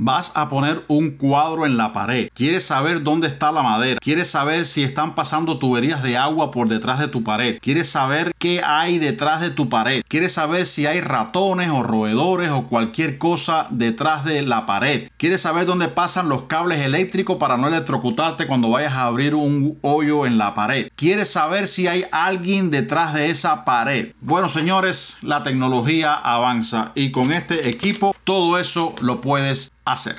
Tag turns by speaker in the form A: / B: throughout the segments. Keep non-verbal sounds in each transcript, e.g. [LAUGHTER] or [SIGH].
A: Vas a poner un cuadro en la pared. Quieres saber dónde está la madera. Quieres saber si están pasando tuberías de agua por detrás de tu pared. Quieres saber qué hay detrás de tu pared. Quieres saber si hay ratones o roedores o cualquier cosa detrás de la pared. Quieres saber dónde pasan los cables eléctricos para no electrocutarte cuando vayas a abrir un hoyo en la pared. Quieres saber si hay alguien detrás de esa pared. Bueno, señores, la tecnología avanza y con este equipo todo eso lo puedes hacer.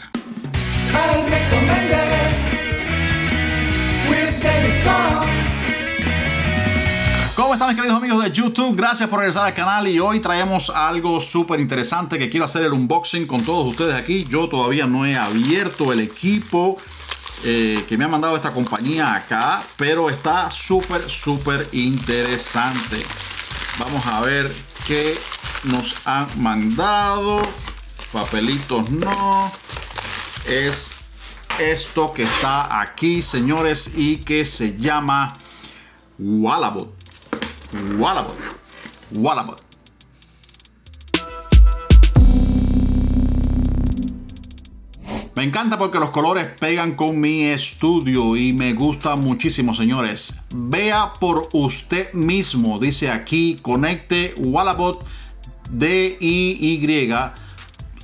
A: ¿Cómo están mis queridos amigos de YouTube? Gracias por regresar al canal y hoy traemos algo súper interesante que quiero hacer el unboxing con todos ustedes aquí. Yo todavía no he abierto el equipo eh, que me ha mandado esta compañía acá, pero está súper, súper interesante. Vamos a ver qué nos han mandado papelitos no. Es esto que está aquí, señores, y que se llama Wallabot. Wallabot. Wallabot. Me encanta porque los colores pegan con mi estudio y me gusta muchísimo, señores. Vea por usted mismo, dice aquí, conecte Wallabot DIY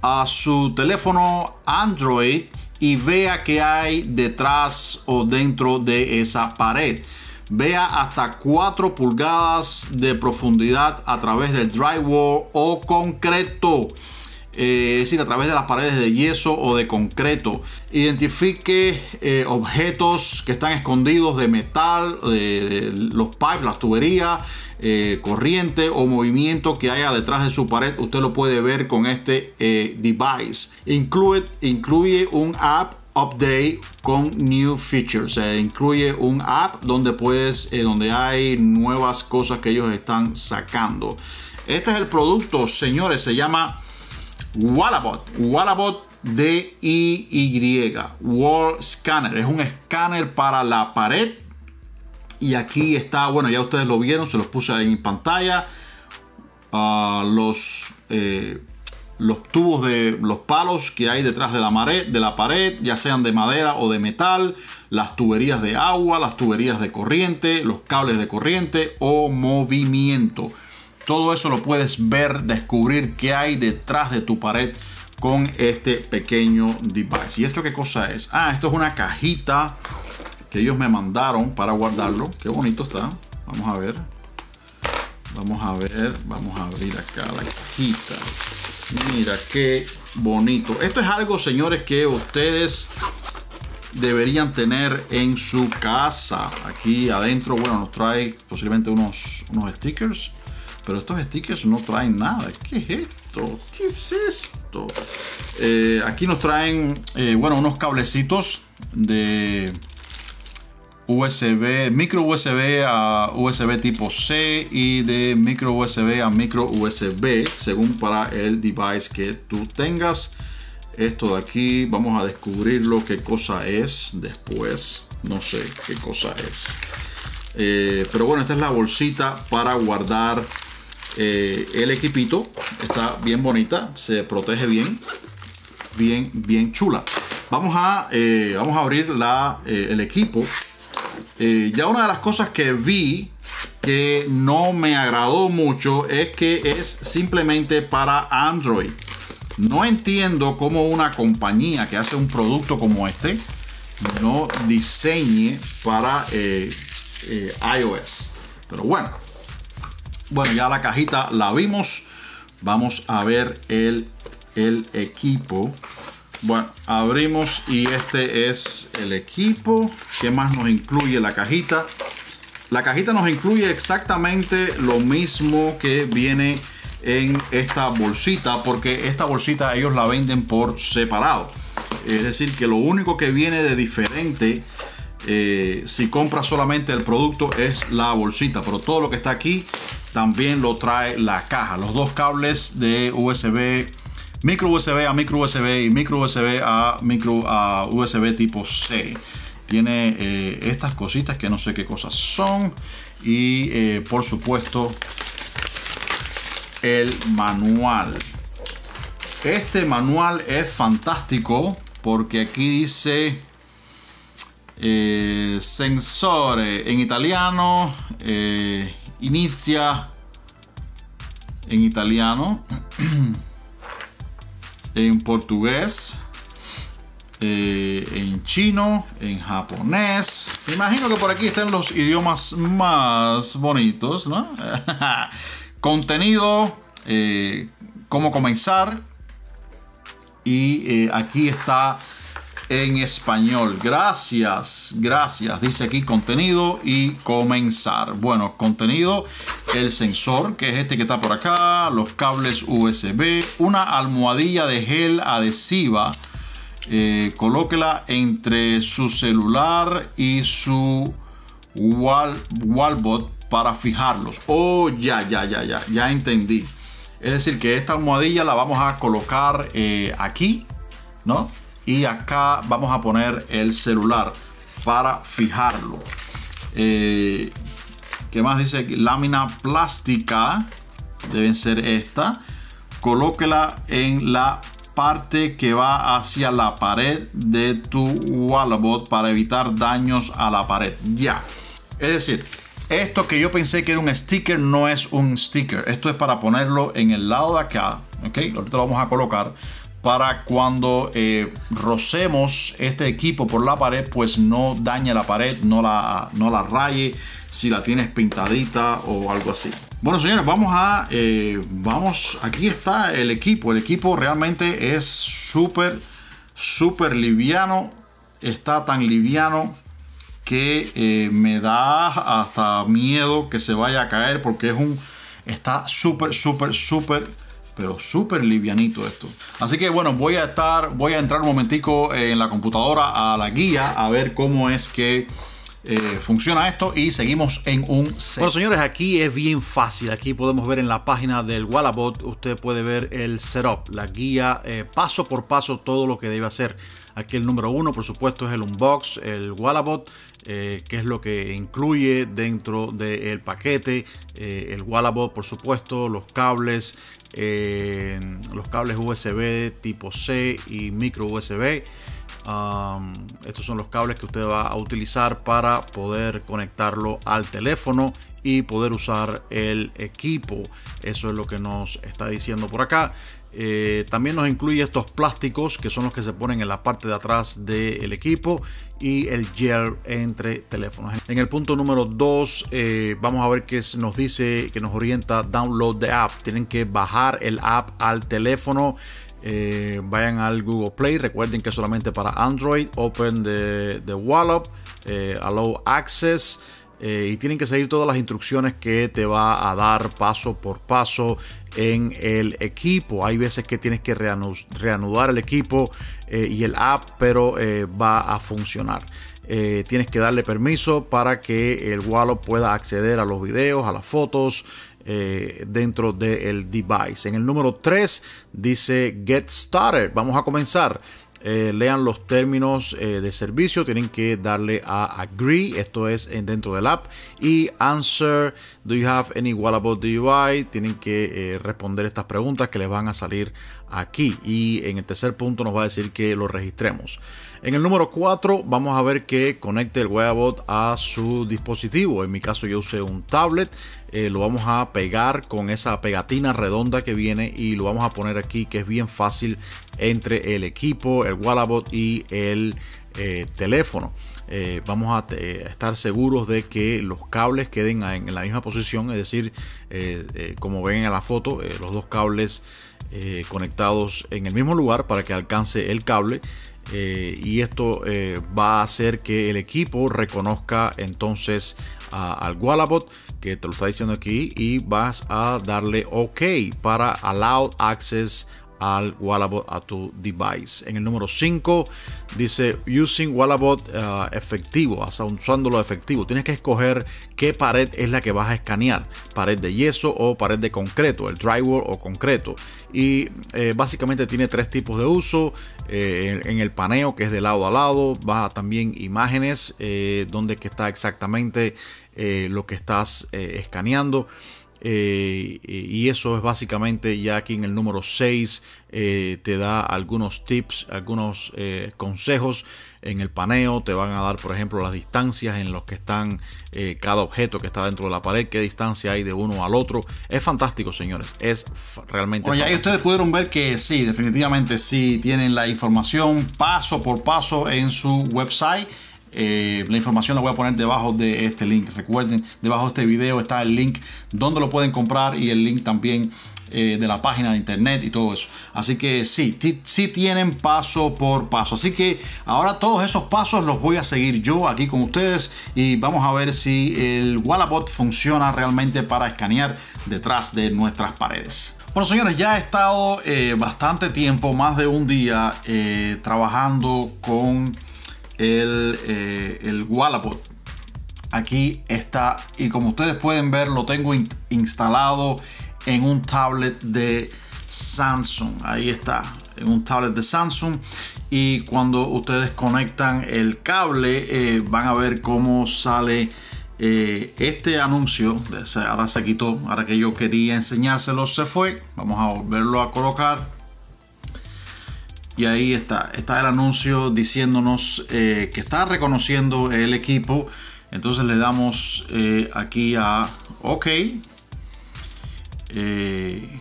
A: a su teléfono Android y vea qué hay detrás o dentro de esa pared. Vea hasta 4 pulgadas de profundidad a través del drywall o concreto. Eh, es decir, a través de las paredes de yeso o de concreto. Identifique eh, objetos que están escondidos de metal, de, los pipes, las tuberías, eh, corriente o movimiento que haya detrás de su pared. Usted lo puede ver con este device. Incluye, incluye un app update con new features. Eh, incluye un app donde puedes, donde hay nuevas cosas que ellos están sacando. Este es el producto, señores, se llama Wallabot. Wallabot Y, Wall Scanner. Es un escáner para la pared. Y aquí está, bueno, ya ustedes lo vieron, se los puse ahí en pantalla. Ah, los, eh, los tubos de los palos que hay detrás de la, de la pared, ya sean de madera o de metal, las tuberías de agua, las tuberías de corriente, los cables de corriente o movimiento. Todo eso lo puedes ver, descubrir qué hay detrás de tu pared con este pequeño device. ¿Y esto qué cosa es? Ah, esto es una cajita que ellos me mandaron para guardarlo. Qué bonito está. Vamos a ver. Vamos a ver. Vamos a abrir acá la cajita. Mira qué bonito. Esto es algo, señores, que ustedes deberían tener en su casa. Aquí adentro, bueno, nos trae posiblemente unos, unos stickers. Pero estos stickers no traen nada. ¿Qué es esto? ¿Qué es esto? Eh, aquí nos traen, eh, bueno, unos cablecitos de USB, micro USB a USB tipo C y de micro USB a micro USB según para el device que tú tengas. Esto de aquí vamos a descubrirlo qué cosa es después. No sé qué cosa es. Eh, pero bueno, esta es la bolsita para guardar eh, el equipito está bien bonita, se protege bien, bien, bien chula. Vamos a, eh, vamos a abrir la, eh, el equipo. ya una de las cosas que vi que no me agradó mucho es que es simplemente para Android. No entiendo cómo una compañía que hace un producto como este no diseñe para iOS. Pero bueno, bueno, ya la cajita la vimos. Vamos a ver el, el equipo. Bueno, abrimos y este es el equipo. ¿Qué más nos incluye la cajita? La cajita nos incluye exactamente lo mismo que viene en esta bolsita, porque esta bolsita ellos la venden por separado. Es decir, que lo único que viene de diferente eh, si compras solamente el producto es la bolsita, pero todo lo que está aquí también lo trae la caja. Los dos cables de USB, micro USB a micro USB y micro USB a micro a USB tipo C. Tiene eh, estas cositas que no sé qué cosas son. Y eh, por supuesto el manual. Este manual es fantástico porque aquí dice eh, sensores en italiano. Inicia en italiano, [CLEARS THROAT] en portugués, eh, en chino, en japonés. imagino que por aquí están los idiomas más bonitos, ¿no? [LAUGHS] Contenido, eh, cómo comenzar. Y eh, aquí está en español. Gracias, gracias. Dice aquí contenido y comenzar. Bueno, contenido, el sensor, que es este que está por acá, los cables USB, una almohadilla de gel adhesiva. Eh, colóquela entre su celular y su wall, wallbot para fijarlos. Oh, ya, ya, ya, ya, ya entendí. Es decir, que esta almohadilla la vamos a colocar eh, aquí, ¿no? y acá vamos a poner el celular para fijarlo eh, ¿Qué más dice? Lámina plástica. Deben ser esta. Colóquela en la parte que va hacia la pared de tu wallbot para evitar daños a la pared. Ya. Es decir, esto que yo pensé que era un sticker no es un sticker. Esto es para ponerlo en el lado de acá. Ok, ahorita lo vamos a colocar para cuando eh, rocemos este equipo por la pared, pues no dañe la pared, no la, la raye, si la tienes pintadita o algo así. Bueno, señores, vamos a, eh, vamos, aquí está el equipo. El equipo realmente es súper, súper liviano. Está tan liviano que eh, me da hasta miedo que se vaya a caer porque es un, está súper, súper, súper pero súper livianito esto. Así que bueno, voy a estar, voy a entrar un momentico en la computadora a la guía a ver cómo es que eh, funciona esto y seguimos en un set. Bueno, señores, aquí es bien fácil. Aquí podemos ver en la página del Wallabot, usted puede ver el setup, la guía eh, paso por paso, todo lo que debe hacer. Aquí el número uno, por supuesto, es el unbox, el Wallabot, eh, que es lo que incluye dentro del paquete. el Wallabot, por supuesto, los cables, los cables USB tipo C y micro USB estos son los cables que usted va a utilizar para poder conectarlo al teléfono y poder usar el equipo. Eso es lo que nos está diciendo por acá. Eh, también nos incluye estos plásticos que son los que se ponen en la parte de atrás del equipo y el gel entre teléfonos. En el punto número 2 eh, vamos a ver que nos dice que nos orienta download the app. Tienen que bajar el app al teléfono. Eh, vayan al Google Play. Recuerden que solamente para Android, Open the, Wallop, eh, Allow Access. Eh, y tienen que seguir todas las instrucciones que te va a dar paso por paso en el equipo. Hay veces que tienes que reanudar el equipo y el app, pero va a funcionar. tienes que darle permiso para que el wallop pueda acceder a los videos, a las fotos, eh, dentro del device. En el número 3 dice Get Started. Vamos a comenzar. Eh, lean los términos eh, de servicio, tienen que darle a agree, esto es en, dentro del app, y answer, do you have any wallable DUI? Tienen que responder estas preguntas que les van a salir aquí. Y en el tercer punto nos va a decir que lo registremos. En el número 4 vamos a ver que conecte el webbot a su dispositivo. En mi caso yo usé un tablet, eh, lo vamos a pegar con esa pegatina redonda que viene y lo vamos a poner aquí que es bien fácil entre el equipo, el Wallabot y el eh, teléfono. Eh, vamos a estar seguros de que los cables queden en, la misma posición, es decir, como ven en la foto, los dos cables conectados en el mismo lugar para que alcance el cable eh, y esto eh, va a hacer que el equipo reconozca entonces al Wallabot que te lo está diciendo aquí y vas a darle OK para Allow Access al Wallabot a tu device. En el número 5 dice using Wallabot eh, efectivo, usándolo efectivo. Tienes que escoger qué pared es la que vas a escanear, pared de yeso o pared de concreto, el drywall o concreto. Y eh, básicamente tiene tres tipos de uso. Eh, en, el paneo, que es de lado a lado, Va también imágenes, donde que está exactamente lo que estás escaneando. Eh, y eso es básicamente ya aquí en el número 6 eh, te da algunos tips, algunos eh, consejos en el paneo. Te van a dar, por ejemplo, las distancias en los que están cada objeto que está dentro de la pared, qué distancia hay de uno al otro. Es fantástico, señores. Es realmente. Bueno, ya ustedes pudieron ver que sí, definitivamente sí tienen la información paso por paso en su website eh, la información la voy a poner debajo de este link. Recuerden, debajo de este video está el link donde lo pueden comprar y el link también eh, de la página de internet y todo eso. Así que sí, sí tienen paso por paso. Así que ahora todos esos pasos los voy a seguir yo aquí con ustedes y vamos a ver si el Wallabot funciona realmente para escanear detrás de nuestras paredes. Bueno, señores, ya he estado eh, bastante tiempo, más de un día, trabajando con eh, el, Wallapot Aquí está, y como ustedes pueden ver, lo tengo instalado en un tablet de Samsung. Ahí está, en un tablet de Samsung. Y cuando ustedes conectan el cable, eh, van a ver cómo sale eh, este anuncio. Ahora se quitó, ahora que yo quería enseñárselo, se fue. Vamos a volverlo a colocar y ahí está, está el anuncio diciéndonos eh, que está reconociendo el equipo. Entonces le damos eh, aquí a OK. Eh,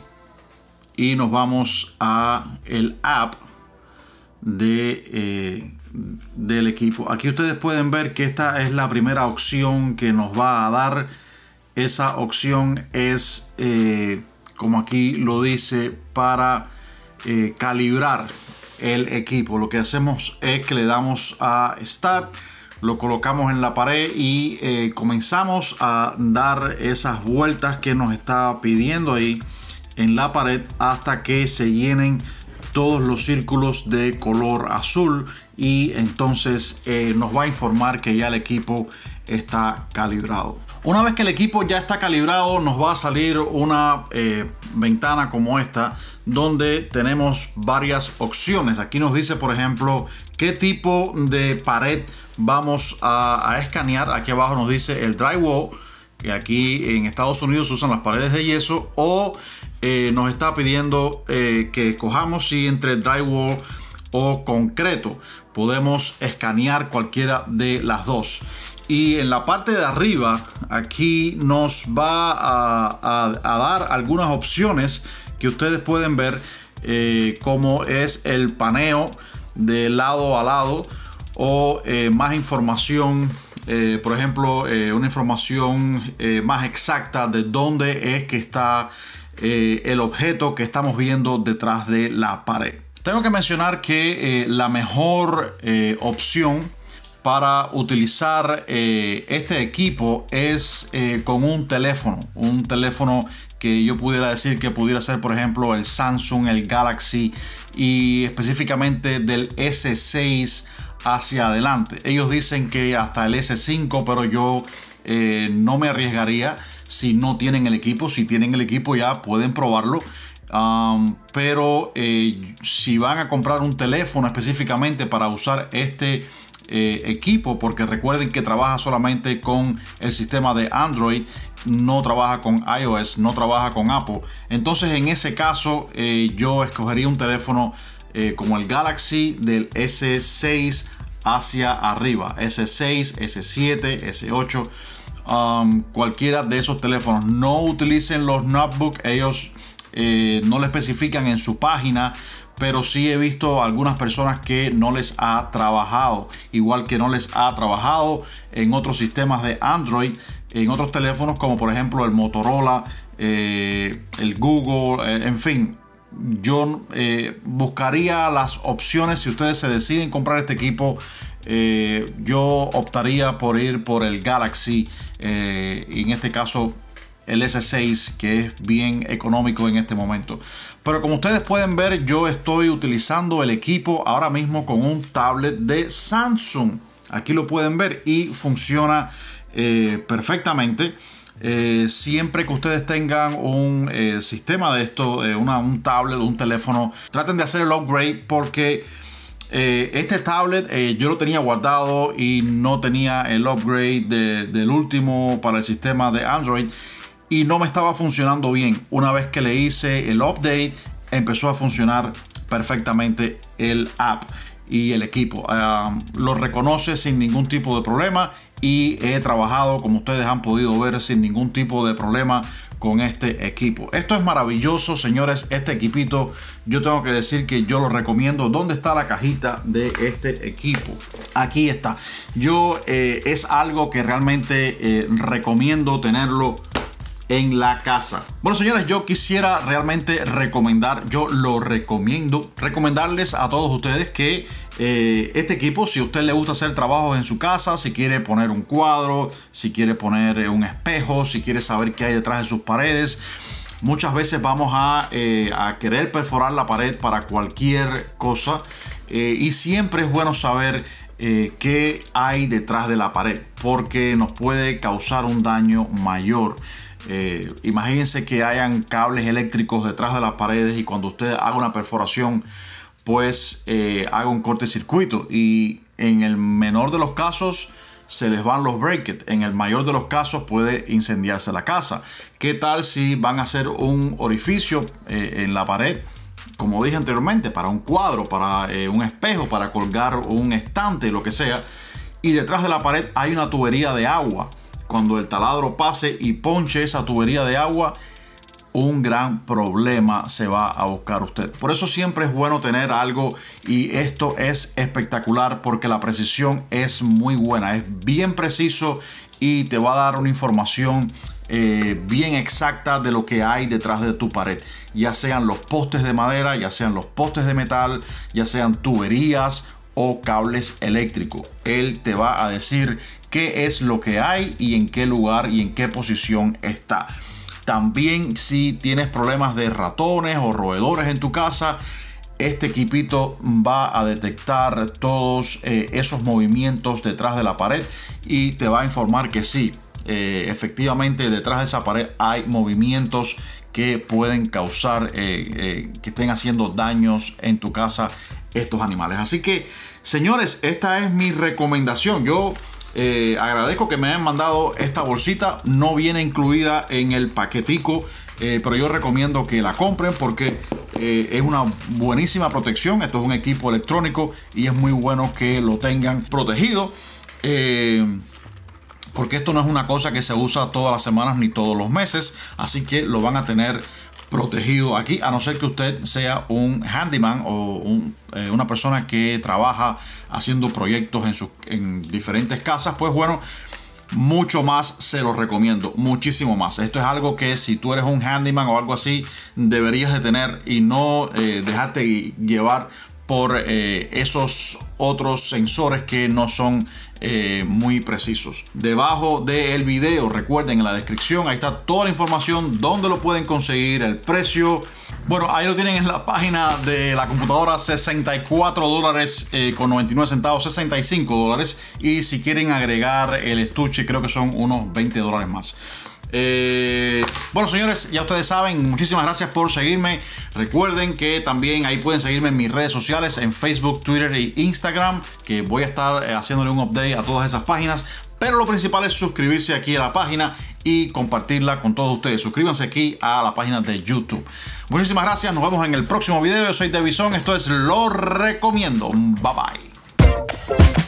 A: y nos vamos a el app de, del equipo. Aquí ustedes pueden ver que esta es la primera opción que nos va a dar. Esa opción es, como aquí lo dice, para calibrar el equipo. Lo que hacemos es que le damos a Start, lo colocamos en la pared y eh, comenzamos a dar esas vueltas que nos está pidiendo ahí en la pared hasta que se llenen todos los círculos de color azul y entonces eh, nos va a informar que ya el equipo está calibrado. Una vez que el equipo ya está calibrado, nos va a salir una eh, ventana como esta, donde tenemos varias opciones. Aquí nos dice, por ejemplo, qué tipo de pared vamos a, escanear. Aquí abajo nos dice el drywall, que aquí en Estados Unidos usan las paredes de yeso, o eh, nos está pidiendo eh, que cojamos si entre drywall o concreto. Podemos escanear cualquiera de las dos y en la parte de arriba aquí nos va a, dar algunas opciones que ustedes pueden ver eh, como es el paneo de lado a lado o eh, más información eh, por ejemplo una información más exacta de dónde es que está el objeto que estamos viendo detrás de la pared tengo que mencionar que la mejor opción para utilizar eh, este equipo es eh, con un teléfono, un teléfono que yo pudiera decir que pudiera ser, por ejemplo, el Samsung, el Galaxy y específicamente del S6 hacia adelante. Ellos dicen que hasta el S5, pero yo eh, no me arriesgaría si no tienen el equipo. Si tienen el equipo ya pueden probarlo. pero si van a comprar un teléfono específicamente para usar este eh, equipo, porque recuerden que trabaja solamente con el sistema de Android, no trabaja con iOS, no trabaja con Apple. Entonces en ese caso eh, yo escogería un teléfono eh, como el Galaxy del S6 hacia arriba, S6, S7, S8. cualquiera de esos teléfonos no utilicen los notebooks ellos no lo especifican en su página pero sí he visto algunas personas que no les ha trabajado, igual que no les ha trabajado en otros sistemas de Android, en otros teléfonos como por ejemplo el Motorola, eh, el Google, eh, en fin. Yo eh, buscaría las opciones si ustedes se deciden comprar este equipo. yo optaría por ir por el Galaxy y en este caso el S6 que es bien económico en este momento. Pero como ustedes pueden ver, yo estoy utilizando el equipo ahora mismo con un tablet de Samsung. Aquí lo pueden ver y funciona eh, perfectamente. Eh, siempre que ustedes tengan un eh, sistema de esto, un tablet, un teléfono, traten de hacer el upgrade porque este tablet yo lo tenía guardado y no tenía el upgrade del último para el sistema de Android y no me estaba funcionando bien. Una vez que le hice el update, empezó a funcionar perfectamente el app y el equipo. Ah, lo reconoce sin ningún tipo de problema y he trabajado, como ustedes han podido ver, sin ningún tipo de problema con este equipo. Esto es maravilloso, señores, este equipito. Yo tengo que decir que yo lo recomiendo. ¿Dónde está la cajita de este equipo? Aquí está. Yo eh, es algo que realmente eh, recomiendo tenerlo en la casa. Bueno, señores, yo quisiera realmente recomendar, yo lo recomiendo, recomendarles a todos ustedes que eh, este equipo, si a usted le gusta hacer trabajos en su casa, si quiere poner un cuadro, si quiere poner eh, un espejo, si quiere saber qué hay detrás de sus paredes, muchas veces vamos a, eh, querer perforar la pared para cualquier cosa y siempre es bueno saber qué hay detrás de la pared porque nos puede causar un daño mayor. Eh, imagínense que hayan cables eléctricos detrás de las paredes y cuando usted haga una perforación, pues eh, haga un cortecircuito. Y en el menor de los casos se les van los brackets. En el mayor de los casos puede incendiarse la casa. ¿Qué tal si van a hacer un orificio eh, en la pared? Como dije anteriormente, para un cuadro, para un espejo, para colgar un estante, lo que sea. Y detrás de la pared hay una tubería de agua cuando el taladro pase y ponche esa tubería de agua, un gran problema se va a buscar usted. Por eso siempre es bueno tener algo y esto es espectacular porque la precisión es muy buena, es bien preciso y te va a dar una información eh, bien exacta de lo que hay detrás de tu pared. Ya sean los postes de madera, ya sean los postes de metal, ya sean tuberías o cables eléctricos. Él te va a decir qué es lo que hay y en qué lugar y en qué posición está. También si tienes problemas de ratones o roedores en tu casa, este equipito va a detectar todos eh, esos movimientos detrás de la pared y te va a informar que sí, eh, efectivamente detrás de esa pared hay movimientos que pueden causar, eh, que estén haciendo daños en tu casa estos animales. Así que, señores, esta es mi recomendación. Yo eh, agradezco que me hayan mandado esta bolsita. No viene incluida en el paquetico, eh, pero yo recomiendo que la compren porque eh, es una buenísima protección. Esto es un equipo electrónico y es muy bueno que lo tengan protegido. porque esto no es una cosa que se usa todas las semanas ni todos los meses. Así que lo van a tener protegido aquí, a no ser que usted sea un handyman o eh, una persona que trabaja haciendo proyectos en, sus, en diferentes casas, pues bueno, mucho más se lo recomiendo, muchísimo más. Esto es algo que si tú eres un handyman o algo así, deberías de tener y no eh, dejarte llevar por eh, esos otros sensores que no son eh, muy precisos. Debajo del video, recuerden en la descripción, ahí está toda la información, donde lo pueden conseguir, el precio. Bueno, ahí lo tienen en la página de la computadora, 64 dólares eh, con 99 centavos, 65 dólares. Y si quieren agregar el estuche, creo que son unos 20 dólares más. Eh, bueno, señores, ya ustedes saben, muchísimas gracias por seguirme. Recuerden que también ahí pueden seguirme en mis redes sociales, en Facebook, Twitter e Instagram, que voy a estar eh, haciéndole un update a todas esas páginas. Pero lo principal es suscribirse aquí a la página y compartirla con todos ustedes. Suscríbanse aquí a la página de YouTube. Muchísimas gracias. Nos vemos en el próximo video. Yo soy Devisón. Esto es Lo Recomiendo. Bye bye.